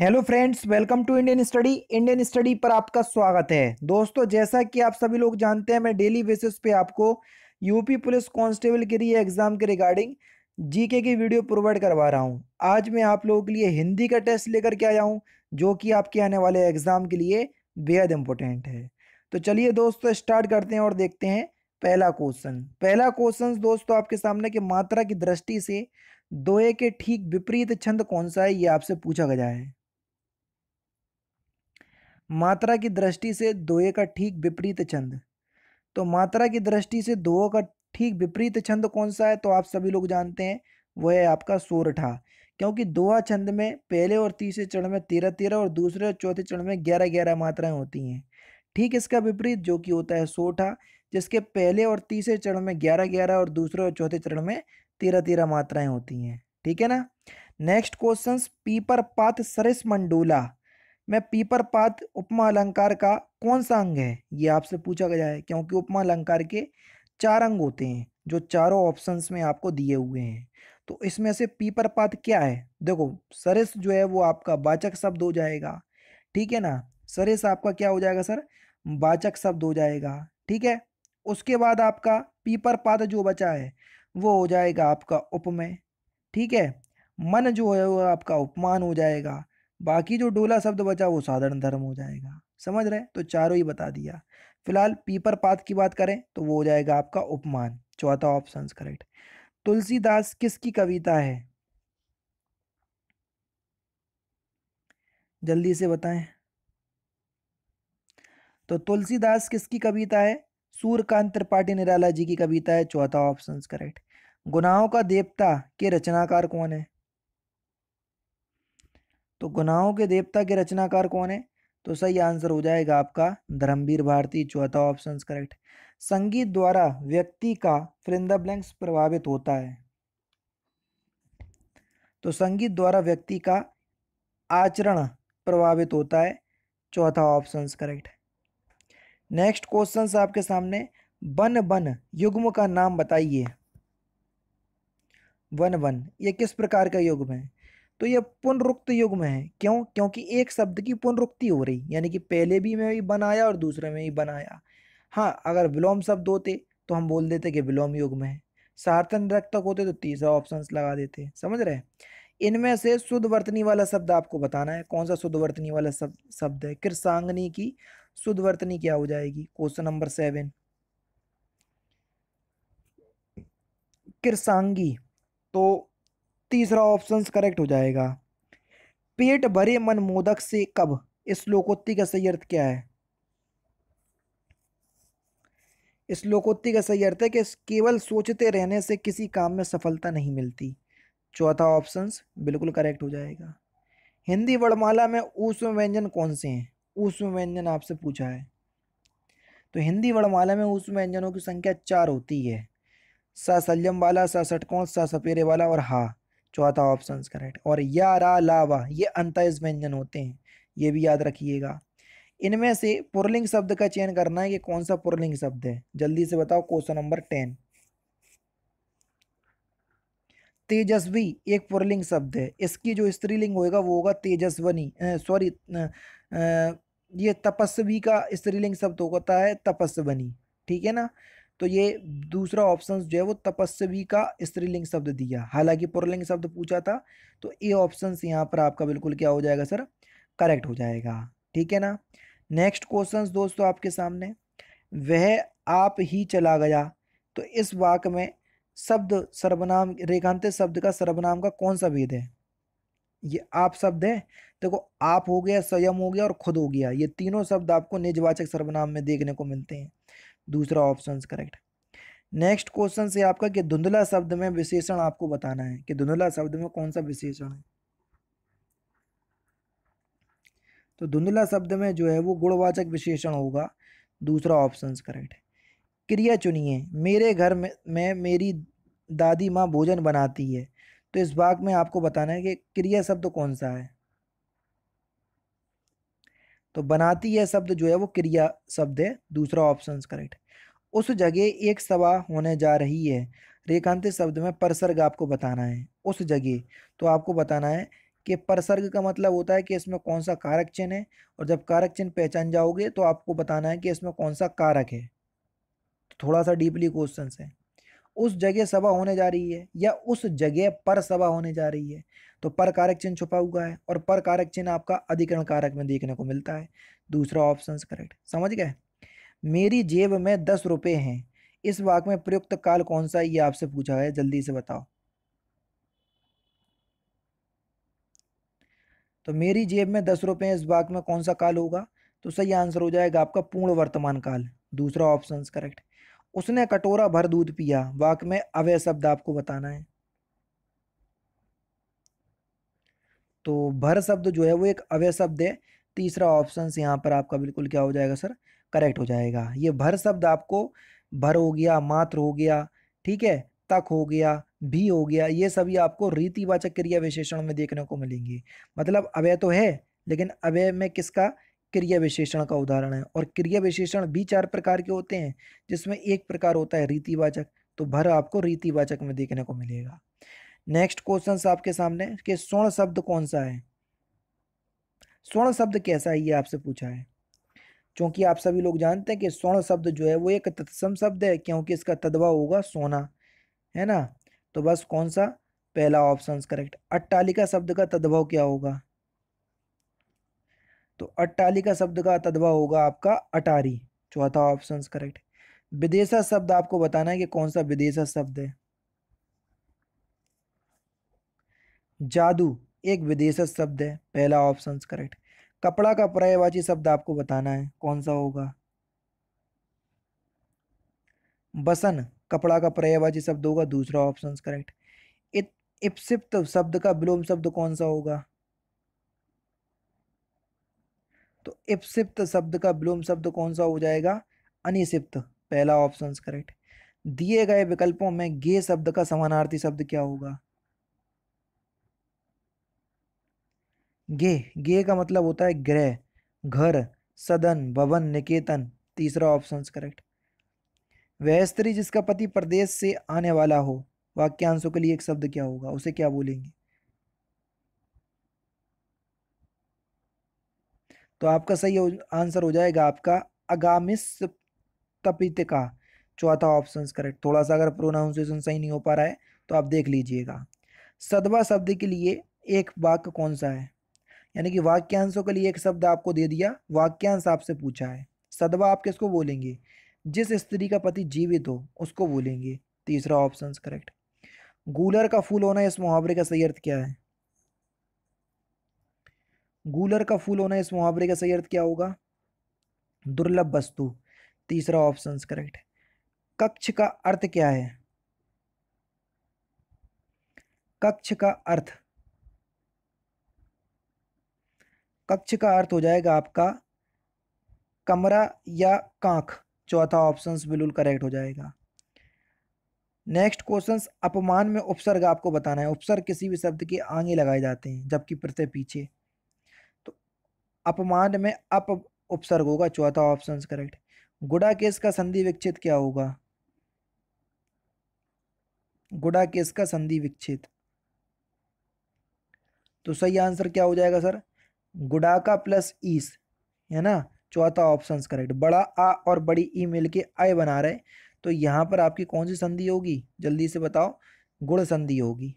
hello friends welcome to Indian study Indian study पर आपका स्वागत है दोस्तों जैसा कि आप सभी लोग जानते हैं मैं डेली बेसिस पे आपको यूपी पुलिस कांस्टेबल के लिए एग्ज़ाम के रिगार्डिंग जीके की वीडियो प्रोवाइड करवा रहा हूं आज मैं आप लोगों के लिए हिंदी का टेस्ट लेकर के आया हूँ जो कि आपके आने वाले एग्ज़ाम के लिए बेहद इंपॉर्टेंट है तो चलिए दोस्तों स्टार्ट करते हैं और देखते हैं पहला क्वेश्चन पहला क्वेश्चन दोस्तों आपके सामने की मात्रा की दृष्टि से दोए के ठीक विपरीत छंद कौन सा है ये आपसे पूछा गया है मात्रा की दृष्टि से दोए का ठीक विपरीत छंद तो मात्रा की दृष्टि से दोओं का ठीक विपरीत छंद कौन सा है तो आप सभी लोग जानते हैं वह है आपका सोरठा क्योंकि दोहा छंद में पहले और तीसरे चरण में तेरह तेरह और दूसरे और चौथे चरण में ग्यारह ग्यारह मात्राएं होती हैं ठीक इसका विपरीत जो कि होता है सोठा जिसके पहले और तीसरे चरण में ग्यारह ग्यारह और दूसरे और चौथे चरण में तेरह तेरह मात्राएं होती हैं ठीक है ना नेक्स्ट क्वेश्चन पीपर पात सरिस मंडोला में पीपर पात उपमा अलंकार का कौन सा अंग है ये आपसे पूछा गया है क्योंकि उपमा अलंकार के चार अंग होते हैं जो चारों ऑप्शंस में आपको दिए हुए हैं तो इसमें से पीपर पात क्या है देखो सरस जो है वो आपका वाचक शब्द हो जाएगा ठीक है ना सरस आपका क्या हो जाएगा सर वाचक शब्द हो जाएगा ठीक है उसके बाद आपका पीपर पात जो बचा है वो हो जाएगा आपका उपमय ठीक है मन जो है वो आपका उपमान हो जाएगा बाकी जो डोला शब्द बचा वो साधारण धर्म हो जाएगा समझ रहे तो चारों ही बता दिया फिलहाल पीपर पात की बात करें तो वो हो जाएगा आपका उपमान चौथा ऑप्शन करेक्ट तुलसीदास किसकी कविता है जल्दी से बताएं तो तुलसीदास किसकी कविता है सूर्यकांत त्रिपाठी निराला जी की कविता है चौथा ऑप्शन करेक्ट गुनाहों का देवता के रचनाकार कौन है तो गुनाहों के देवता के रचनाकार कौन है तो सही आंसर हो जाएगा आपका धर्मवीर भारती चौथा ऑप्शन करेक्ट संगीत द्वारा व्यक्ति का फिलिंदा ब्लैंक्स प्रभावित होता है तो संगीत द्वारा व्यक्ति का आचरण प्रभावित होता है चौथा ऑप्शन करेक्ट नेक्स्ट क्वेश्चन आपके सामने वन वन युग्म का नाम बताइए वन वन ये किस प्रकार का युग्म है तो यह पुनरुक्त युग में है क्यों क्योंकि एक शब्द की पुनरुक्ति हो रही यानी कि पहले भी में भी बनाया और दूसरे में भी बनाया हाँ अगर विलोम शब्द होते तो हम बोल देते कि विलोम युग में है सार्थन रक्तक होते तो तीसरा ऑप्शन लगा देते समझ रहे इनमें से शुद्ध वर्तनी वाला शब्द आपको बताना है कौन सा शुद्ध वर्तनी वाला शब्द शब्द है कृषांगनी की शुद्ध वर्तनी क्या हो जाएगी क्वेश्चन नंबर सेवन किरसांगी तो तीसरा ऑप्शन करेक्ट हो जाएगा पेट भरे मन मोदक से कब इस श्लोकोत्ति का सही अर्थ क्या है इस श्लोकोत्ति का सही अर्थ है कि केवल सोचते रहने से किसी काम में सफलता नहीं मिलती चौथा ऑप्शन बिल्कुल करेक्ट हो जाएगा हिंदी वर्णमाला में ऊष्म व्यंजन कौन से हैं ऊष्म व्यंजन आपसे पूछा है तो हिंदी वर्णमाला में ऊष्म व्यंजनों की संख्या चार होती है सा सल्यम वाला सा षटकोण सा सपेरे वाला और हा चौथा ऑप्शन करेक्ट और या रा लावा ये अंतज व्यंजन होते हैं ये भी याद रखिएगा इनमें से पुरलिंग शब्द का चयन करना है कि कौन सा पुरलिंग शब्द है जल्दी से बताओ क्वेश्चन नंबर टेन तेजस्वी एक पुरलिंग शब्द है इसकी जो स्त्रीलिंग होएगा वो होगा तेजस्वनी सॉरी ये तपस्वी का स्त्रीलिंग शब्द होता है तपस्वनी ठीक है ना तो ये दूसरा ऑप्शन जो है वो तपस्वी का स्त्रीलिंग शब्द दिया हालांकि पुरलिंग शब्द पूछा था तो ये ऑप्शन यहाँ पर आपका बिल्कुल क्या हो जाएगा सर करेक्ट हो जाएगा ठीक है ना नेक्स्ट क्वेश्चन दोस्तों आपके सामने वह आप ही चला गया तो इस वाक में शब्द सर्वनाम रेखांत शब्द का सर्वनाम का कौन सा भेद है ये आप शब्द है देखो आप हो गया स्वयं हो गया और खुद हो गया ये तीनों शब्द आपको निजवाचक सर्वनाम में देखने को मिलते हैं दूसरा ऑप्शन करेक्ट नेक्स्ट क्वेश्चन से आपका कि धुंधला शब्द में विशेषण आपको बताना है कि धुंधला शब्द में कौन सा विशेषण है तो धुंधला शब्द में जो है वो गुणवाचक विशेषण होगा दूसरा ऑप्शन करेक्ट है क्रिया चुनिए मेरे घर में, में मेरी दादी माँ भोजन बनाती है तो इस भाग में आपको बताना है कि क्रिया शब्द कौन सा है तो बनाती है शब्द जो है वो क्रिया शब्द है दूसरा ऑप्शन करेक्ट उस जगह एक सभा होने जा रही है रेखांत शब्द में परसर्ग आपको बताना है उस जगह तो आपको बताना है कि परसर्ग का मतलब होता है कि इसमें कौन सा कारक चिन्ह है और जब कारक चिन्ह पहचान जाओगे तो आपको बताना है कि इसमें कौन सा कारक है तो थोड़ा सा डीपली क्वेश्चन है उस जगह सभा होने जा रही है या उस जगह पर सभा होने जा रही है तो पर कारक चिन्ह छुपा हुआ है और पर कारक चिन्ह आपका अधिकरण कारक में देखने को मिलता है दूसरा ऑप्शन करेक्ट समझ गए मेरी जेब में दस रुपये हैं इस वाक में प्रयुक्त काल कौन सा ये आपसे पूछा है जल्दी से बताओ तो मेरी जेब में दस रुपये इस वाक में कौन सा काल होगा तो सही आंसर हो जाएगा आपका पूर्ण वर्तमान काल दूसरा ऑप्शन करेक्ट उसने कटोरा भर दूध पिया वाक में अवय शब्द आपको बताना है तो भर शब्द जो है वो एक अवय शब्द है तीसरा ऑप्शन यहाँ पर आपका बिल्कुल क्या हो जाएगा सर करेक्ट हो जाएगा ये भर शब्द आपको भर हो गया मात्र हो गया ठीक है तक हो गया भी हो गया ये सभी आपको रीतिवाचक क्रिया विशेषण में देखने को मिलेंगे मतलब अवय तो है लेकिन अवय में किसका क्रिया विशेषण का उदाहरण है और क्रिया विशेषण भी चार प्रकार के होते हैं जिसमें एक प्रकार होता है रीतिवाचक तो भर आपको रीतिवाचक में देखने को मिलेगा नेक्स्ट क्वेश्चन आपके सामने कि स्वर्ण शब्द कौन सा है स्वर्ण शब्द कैसा है ये आपसे पूछा है क्योंकि आप सभी लोग जानते हैं कि स्वर्ण शब्द जो है वो एक तत्सम शब्द है क्योंकि इसका तदवा होगा सोना है ना तो बस कौन सा पहला ऑप्शन करेक्ट अट्टालिका शब्द का तद्भाव क्या होगा तो अट्टालिका शब्द का तदभाव होगा आपका अटारी चौथा ऑप्शन करेक्ट विदेशा शब्द आपको बताना है कि कौन सा विदेशा शब्द है जादू एक विदेश शब्द है पहला ऑप्शन करेक्ट कपड़ा का पर्यायवाची शब्द आपको बताना है कौन सा होगा बसन कपड़ा का पर्यायवाची शब्द होगा दूसरा ऑप्शन करेक्ट इप्सिप्त शब्द का विलोम शब्द कौन सा होगा तो इप्सिप्त शब्द का विलोम शब्द कौन सा हो जाएगा अनिसिप्त पहला ऑप्शन करेक्ट दिए गए विकल्पों में गे शब्द का समानार्थी शब्द क्या होगा गे गे का मतलब होता है ग्रह घर सदन भवन निकेतन तीसरा ऑप्शन करेक्ट वह स्त्री जिसका पति प्रदेश से आने वाला हो वाक्यांशों के लिए एक शब्द क्या होगा उसे क्या बोलेंगे तो आपका सही आंसर हो जाएगा आपका अगामिस तपितिका चौथा ऑप्शन करेक्ट थोड़ा सा अगर प्रोनाउंसिएशन सही नहीं हो पा रहा है तो आप देख लीजिएगा सदवा शब्द के लिए एक वाक्य कौन सा है यानी कि वाक्यांशों के लिए एक शब्द आपको दे दिया वाक्यांश आपसे पूछा है सदवा आप किसको बोलेंगे जिस स्त्री का पति जीवित हो उसको बोलेंगे तीसरा ऑप्शन करेक्ट गूलर का फूल होना इस मुहावरे का सही अर्थ क्या है गूलर का फूल होना इस मुहावरे का सही अर्थ क्या होगा दुर्लभ वस्तु तीसरा ऑप्शन करेक्ट कक्ष का अर्थ क्या है कक्ष का अर्थ कक्ष का अर्थ हो जाएगा आपका कमरा या कांख चौथा ऑप्शन बिल्कुल करेक्ट हो जाएगा नेक्स्ट क्वेश्चन अपमान में उपसर्ग आपको बताना है उपसर्ग किसी भी शब्द के आगे लगाए जाते हैं जबकि प्रत्यय पीछे तो अपमान में अप उपसर्ग होगा चौथा ऑप्शन करेक्ट गुड़ा केस का संधि विक्षित क्या होगा गुड़ा केस का संधि विक्षित तो सही आंसर क्या हो जाएगा सर गुडाका प्लस ईस है ना चौथा ऑप्शन करेक्ट बड़ा आ और बड़ी ई के आय बना रहे तो यहाँ पर आपकी कौन सी संधि होगी जल्दी से बताओ गुड़ संधि होगी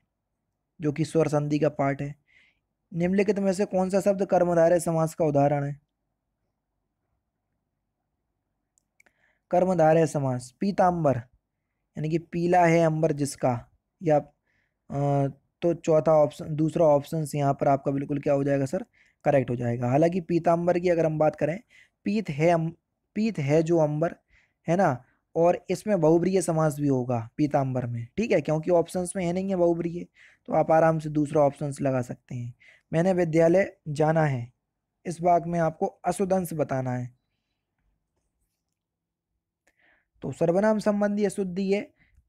जो कि स्वर संधि का पार्ट है निम्नलिखित में से कौन सा शब्द कर्मधारय समास का उदाहरण है कर्मधारय समास पीतांबर यानी कि पीला है अंबर जिसका या तो चौथा ऑप्शन दूसरा ऑप्शन यहाँ पर आपका बिल्कुल क्या हो जाएगा सर करेक्ट हो जाएगा हालांकि पीताम्बर की अगर हम बात करें पीत है अम, पीत है जो अंबर है ना और इसमें बहुब्रीय समास भी होगा पीताम्बर में ठीक है क्योंकि ऑप्शंस में है नहीं है बहुब्रीय तो आप आराम से दूसरा ऑप्शंस लगा सकते हैं मैंने विद्यालय जाना है इस बाग में आपको अशुदंश बताना है तो सर्वनाम संबंधी अशुद्धि है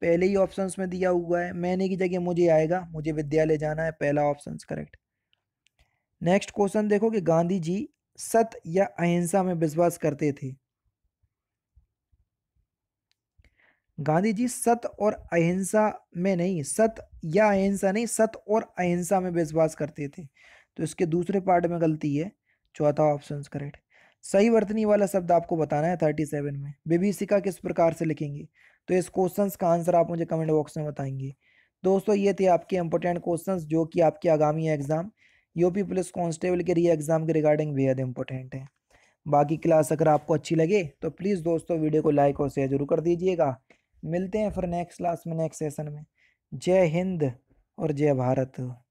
पहले ही ऑप्शंस में दिया हुआ है मैंने की जगह मुझे आएगा मुझे विद्यालय जाना है पहला ऑप्शन करेक्ट नेक्स्ट क्वेश्चन देखो कि गांधी जी सत या अहिंसा में विश्वास करते थे गांधी जी सत्य और अहिंसा में नहीं सत्य या अहिंसा नहीं सत्य और अहिंसा में विश्वास करते थे तो इसके दूसरे पार्ट में गलती है चौथा ऑप्शन करेक्ट सही वर्तनी वाला शब्द आपको बताना है थर्टी सेवन में बेबीसिका किस प्रकार से लिखेंगे तो इस क्वेश्चन का आंसर आप मुझे कमेंट बॉक्स में बताएंगे दोस्तों ये थे आपके इंपॉर्टेंट क्वेश्चंस जो कि आपके आगामी एग्जाम यूपी पुलिस कांस्टेबल के री एग्ज़ाम के रिगार्डिंग बेहद इंपॉर्टेंट है बाकी क्लास अगर आपको अच्छी लगे तो प्लीज़ दोस्तों वीडियो को लाइक और शेयर जरूर कर दीजिएगा मिलते हैं फिर नेक्स्ट क्लास में नेक्स्ट सेशन में जय हिंद और जय भारत